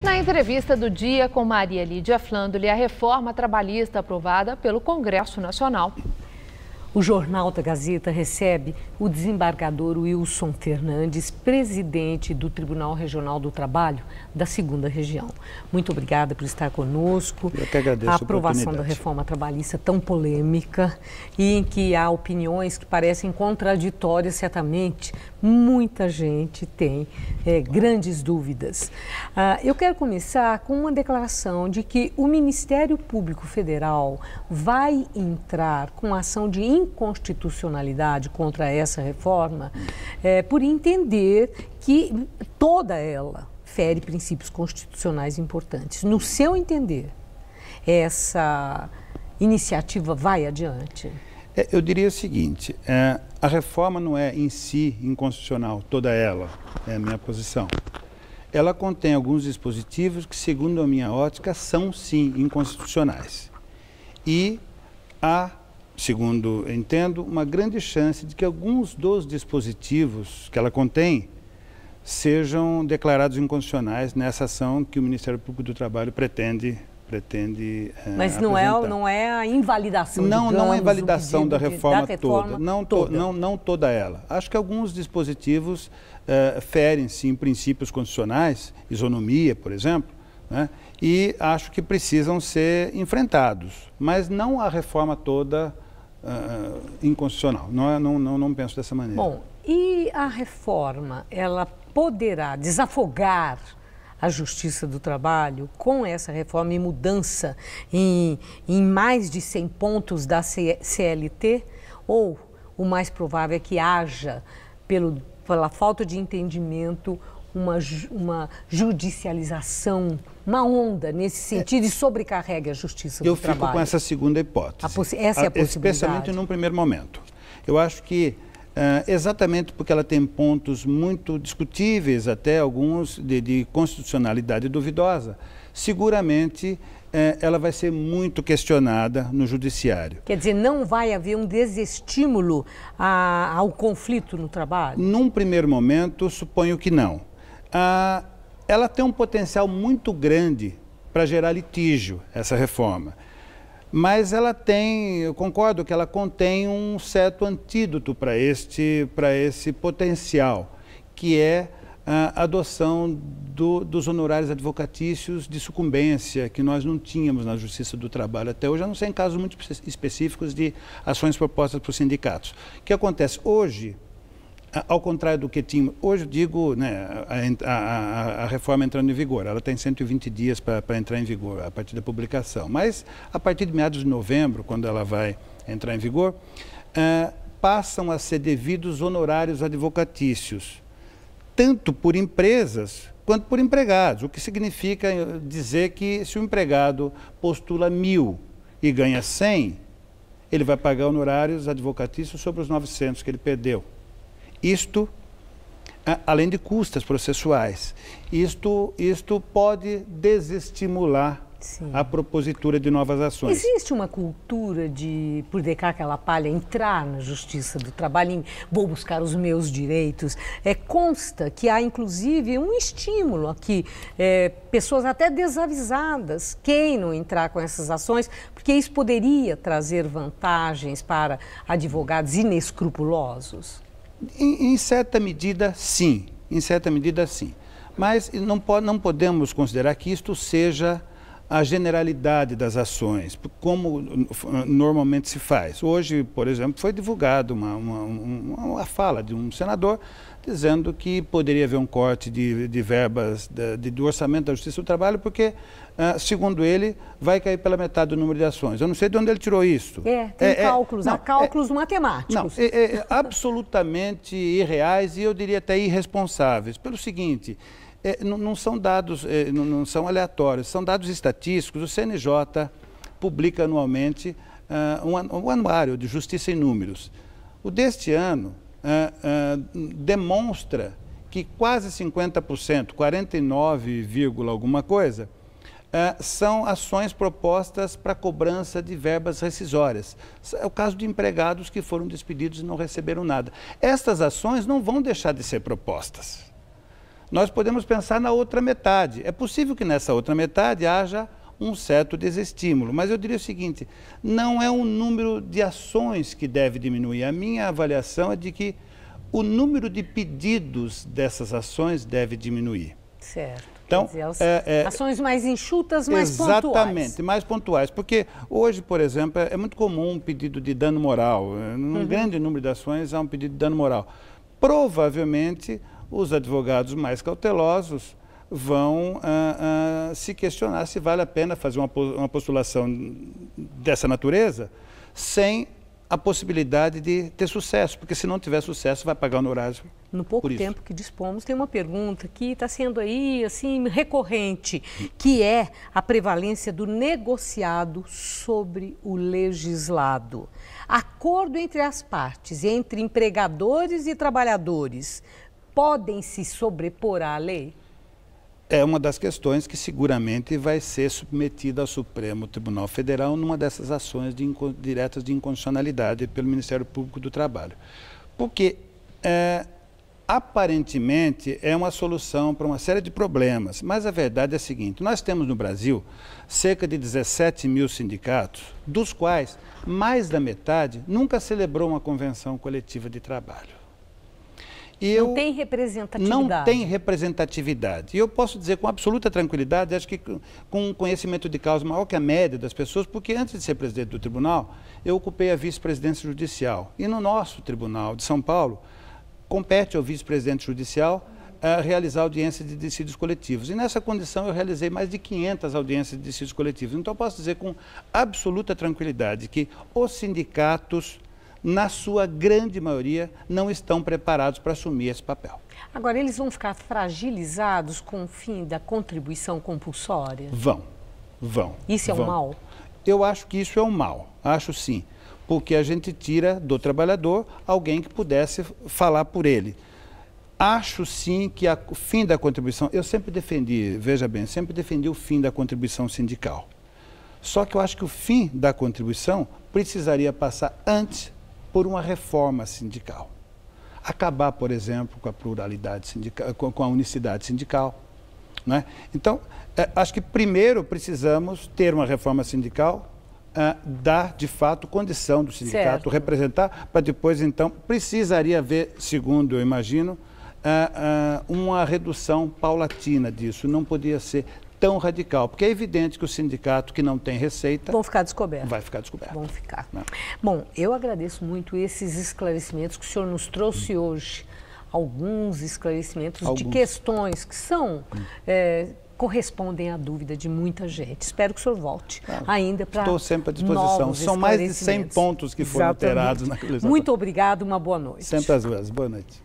Na entrevista do dia com Maria Lídia Flandoli, a reforma trabalhista aprovada pelo Congresso Nacional. O Jornal da Gazeta recebe o desembargador Wilson Fernandes, presidente do Tribunal Regional do Trabalho da Segunda Região. Muito obrigada por estar conosco. Eu que agradeço a aprovação a da reforma trabalhista tão polêmica e em que há opiniões que parecem contraditórias certamente, muita gente tem é, grandes dúvidas. Ah, eu quero começar com uma declaração de que o Ministério Público Federal vai entrar com ação de inconstitucionalidade contra essa reforma é, por entender que toda ela fere princípios constitucionais importantes. No seu entender, essa iniciativa vai adiante? É, eu diria o seguinte: é, a reforma não é em si inconstitucional, toda ela, é a minha posição. Ela contém alguns dispositivos que, segundo a minha ótica, são sim inconstitucionais. E há, segundo entendo, uma grande chance de que alguns dos dispositivos que ela contém sejam declarados inconstitucionais nessa ação que o Ministério Público do Trabalho pretende pretende. É, Mas não é apresentar. é, não é a invalidação. Não, digamos, não é invalidação da reforma, da reforma toda, toda. Não, toda. Não, não toda ela. Acho que alguns dispositivos é, eh, ferem-se em princípios constitucionais, isonomia, por exemplo, né? e acho que precisam ser enfrentados. Mas não a reforma toda uh, inconstitucional. Não, é, não, não, não penso dessa maneira. Bom, e a reforma, ela poderá desafogar a Justiça do Trabalho, com essa reforma e mudança em, em mais de 100 pontos da CLT, ou o mais provável é que haja, pelo, pela falta de entendimento, uma, uma judicialização, uma onda nesse sentido é, e sobrecarrega a justiça do trabalho. Eu fico com essa segunda hipótese. essa é a ah, possibilidade. Especialmente num primeiro momento. Eu acho que Uh, exatamente porque ela tem pontos muito discutíveis, até alguns de, de constitucionalidade duvidosa, seguramente uh, ela vai ser muito questionada no judiciário. Quer dizer, não vai haver um desestímulo a, ao conflito no trabalho? Num primeiro momento, suponho que não. Uh, ela tem um potencial muito grande para gerar litígio, essa reforma mas ela tem, eu concordo que ela contém um certo antídoto para este, para esse potencial, que é a adoção do, dos honorários advocatícios de sucumbência, que nós não tínhamos na Justiça do Trabalho até hoje, a não ser em casos muito específicos de ações propostas por sindicatos. O que acontece? Hoje, ao contrário do que tinha hoje digo né a, a, a, reforma entrando em vigor ela tem 120 dias para entrar em vigor a partir da publicação mas a partir de meados de novembro quando ela vai entrar em vigor uh, passam a ser devidos honorários advocatícios tanto por empresas quanto por empregados o que significa eh, dizer que se o empregado postula mil e ganha 100 ele vai pagar honorários advocatícios sobre os 900 que ele perdeu isto, além de custas processuais, isto, isto pode desestimular Sim. a propositura de novas ações. Existe uma cultura de, por decar aquela palha, entrar na justiça do trabalho, em, vou buscar os meus direitos. É, consta que há, inclusive, um estímulo aqui, é, pessoas até desavisadas não entrar com essas ações, porque isso poderia trazer vantagens para advogados inescrupulosos. Em, em, certa medida, sim. Em certa medida, sim. Mas não, po não podemos considerar que isto seja a generalidade das ações, como normalmente se faz. Hoje, por exemplo, foi divulgada uma, uma, uma, fala de um senador dizendo que poderia haver um corte de, de verbas de, do orçamento da Justiça do Trabalho, porque, ah, segundo ele, vai cair pela metade do número de ações. Eu não sei de onde ele tirou isso. É, tem é, é cálculos, é, não, há cálculos é, matemáticos. Não, é, é, é, absolutamente irreais e eu diria até irresponsáveis. Pelo seguinte é, não, não, são dados, é, não, não, são aleatórios, são dados estatísticos. O CNJ publica anualmente uh, um, um, anuário de justiça em números. O deste ano uh, uh, demonstra que quase 50%, 49, alguma coisa, são ações propostas para cobrança de verbas rescisórias. É o caso de empregados que foram despedidos e não receberam nada. Estas ações não vão deixar de ser propostas nós podemos pensar na outra metade. É possível que nessa outra metade haja um certo desestímulo, mas eu diria o seguinte: não é o número de ações que deve diminuir. A minha avaliação é de que o número de pedidos dessas ações deve diminuir. Certo. Então, dizer, é, é, ações mais enxutas, mais exatamente, pontuais. Exatamente, mais pontuais. Porque hoje, por exemplo, é, muito comum um pedido de dano moral. Num uhum. grande número de ações há um pedido de dano moral. Provavelmente os advogados mais cautelosos vão ah, ah, se questionar se vale a pena fazer uma, uma postulação dessa natureza sem a possibilidade de ter sucesso, porque se não tiver sucesso vai pagar honorário. No pouco tempo que dispomos, tem uma pergunta que está sendo aí assim recorrente, que é a prevalência do negociado sobre o legislado. Acordo entre as partes, entre empregadores e trabalhadores, podem se sobrepor à lei? É uma das questões que seguramente vai ser submetida ao Supremo Tribunal Federal numa dessas ações de diretas de inconstitucionalidade pelo Ministério Público do Trabalho. Porque é, aparentemente é uma solução para uma série de problemas, mas a verdade é a seguinte: nós temos no Brasil cerca de 17 mil sindicatos, dos quais mais da metade nunca celebrou uma convenção coletiva de trabalho. Eu não tem representatividade. Não tem representatividade. E eu posso dizer com absoluta tranquilidade, acho que com um conhecimento de causa maior que a média das pessoas, porque antes de ser presidente do tribunal, eu ocupei a vice-presidência judicial. E no nosso tribunal de São Paulo, compete ao vice-presidente judicial a eh, realizar audiências de decídios coletivos. E nessa condição eu realizei mais de 500 audiências de decídios coletivos. Então eu posso dizer com absoluta tranquilidade que os sindicatos na sua grande maioria, não estão preparados para assumir esse papel. Agora, eles vão ficar fragilizados com o fim da contribuição compulsória? Vão, vão. Isso é vão. um mal? Eu acho que isso é um mal, acho sim. Porque a gente tira do trabalhador alguém que pudesse falar por ele. Acho sim que o fim da contribuição. Eu sempre defendi, veja bem, sempre defendi o fim da contribuição sindical. Só que eu acho que o fim da contribuição precisaria passar antes por uma reforma sindical. Acabar, por exemplo, com a pluralidade sindical, com a unicidade sindical. Né? Então, é, acho que primeiro precisamos ter uma reforma sindical, é, dar de fato condição do sindicato certo. representar, para depois então precisaria ver, segundo eu imagino, é, uma redução paulatina disso. Não podia ser tão radical, porque é evidente que o sindicato que não tem receita vão ficar descoberto. vai ficar descoberto. Vão ficar. Não. Né? Bom, eu agradeço muito esses esclarecimentos que o senhor nos trouxe hum. hoje, alguns esclarecimentos alguns. de questões que são hum. é, correspondem à dúvida de muita gente. Espero que o senhor volte ah, ainda para Estou sempre à disposição. São mais de 100 pontos que foram alterados na legislação. Muito obrigado, uma boa noite. Sempre às vezes. Boa noite.